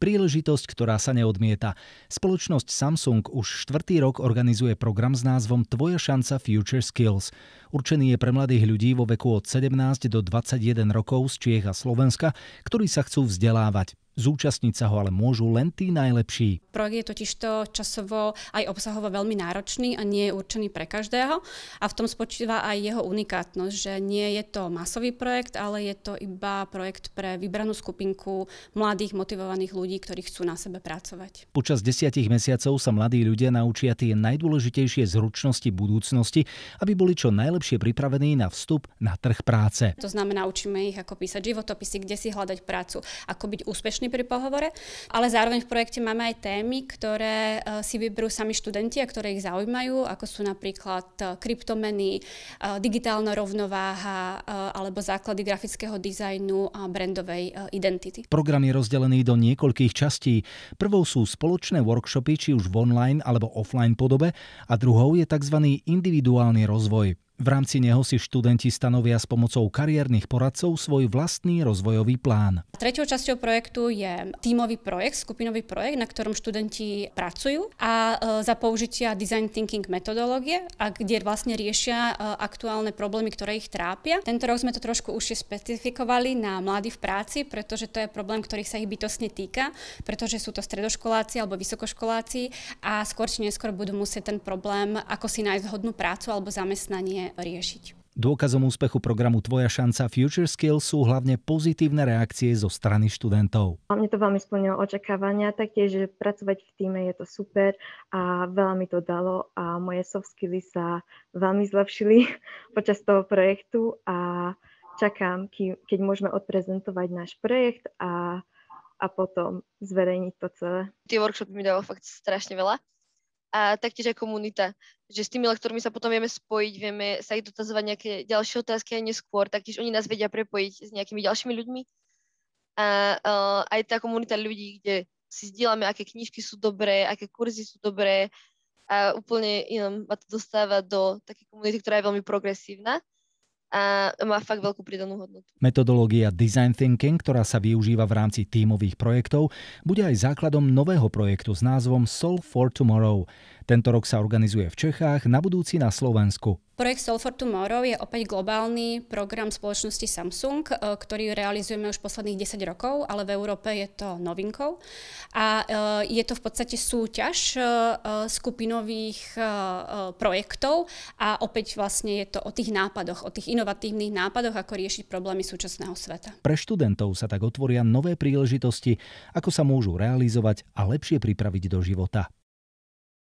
Príležitosť, ktorá sa neodmieta. Spoločnosť Samsung už štvrtý rok organizuje program s názvom Tvoja šanca Future Skills. Určený je pre mladých ľudí vo veku od 17 do 21 rokov z Čiech a Slovenska, ktorí sa chcú vzdelávať. Zúčastniť sa ho ale môžu len tí najlepší. Projekt je totižto časovo aj obsahovo veľmi náročný a nie je určený pre každého a v tom spočíva aj jeho unikátnosť, že nie je to masový projekt, ale je to iba projekt pre vybranú skupinku mladých motivovaných ľudí, ktorí chcú na sebe pracovať. Počas desiatich mesiacov sa mladí ľudia naučia tie najdôležitejšie zručnosti budúcnosti, aby boli čo najlepšie pripravení na vstup na trh práce. To znamená, učíme ich, ako písať životopisy, kde si hľadať prácu, ako byť úspešný pri pohovore, ale zároveň v projekte máme aj témy, ktoré eh, si vyberú sami študenti a ktoré ich zaujímajú, ako sú napríklad eh, kryptomeny, eh, digitálna rovnováha alebo základy grafického dizajnu a brandovej identity. Program je rozdelený do niekoľkých častí. Prvou sú spoločné workshopy, či už v online alebo offline podobe a druhou je tzv. individuálny rozvoj. V rámci neho si študenti stanovia s pomocou kariérnych poradcov svoj vlastný rozvojový plán. Tretou časťou projektu je tímový projekt, skupinový projekt, na ktorom študenti pracujú a e, za použitia design thinking metodológie, a kde vlastne riešia e, aktuálne problémy, ktoré ich trápia. Tento rok sme to trošku už specifikovali na mladí v práci, pretože to je problém, ktorý sa ich bytostne týka, pretože sú to stredoškoláci alebo vysokoškoláci a skôr či neskôr budú musieť ten problém, ako si nájsť hodnú prácu alebo zamestnanie riešiť. Dôkazom úspechu programu Tvoja šanca Future Skills sú hlavne pozitívne reakcie zo strany študentov. Mne to veľmi splnilo očakávania, taktiež, že pracovať v týme je to super a veľa mi to dalo a moje soft skills sa veľmi zlepšili počas toho projektu a čakám, keď môžeme odprezentovať náš projekt a, a potom zverejniť to celé. Tie workshopy mi dalo fakt strašne veľa a taktiež aj komunita, že s tými lektormi sa potom vieme spojiť, vieme sa ich dotazovať nejaké ďalšie otázky aj neskôr, taktiež oni nás vedia prepojiť s nejakými ďalšími ľuďmi a uh, aj tá komunita ľudí, kde si zdieľame, aké knižky sú dobré, aké kurzy sú dobré a úplne inom ma to dostáva do takej komunity, ktorá je veľmi progresívna a má fakt veľkú pridanú hodnotu. Metodológia Design Thinking, ktorá sa využíva v rámci tímových projektov, bude aj základom nového projektu s názvom Soul for Tomorrow. Tento rok sa organizuje v Čechách, na budúci na Slovensku. Projekt Soul for Tomorrow je opäť globálny program spoločnosti Samsung, e, ktorý realizujeme už posledných 10 rokov, ale v Európe je to novinkou. A e, je to v podstate súťaž e, skupinových projektov a opäť vlastne je to o tých nápadoch, o tých inovatívnych nápadoch, ako riešiť problémy súčasného sveta. Pre študentov sa tak otvoria nové príležitosti, ako sa môžu realizovať a lepšie pripraviť do života.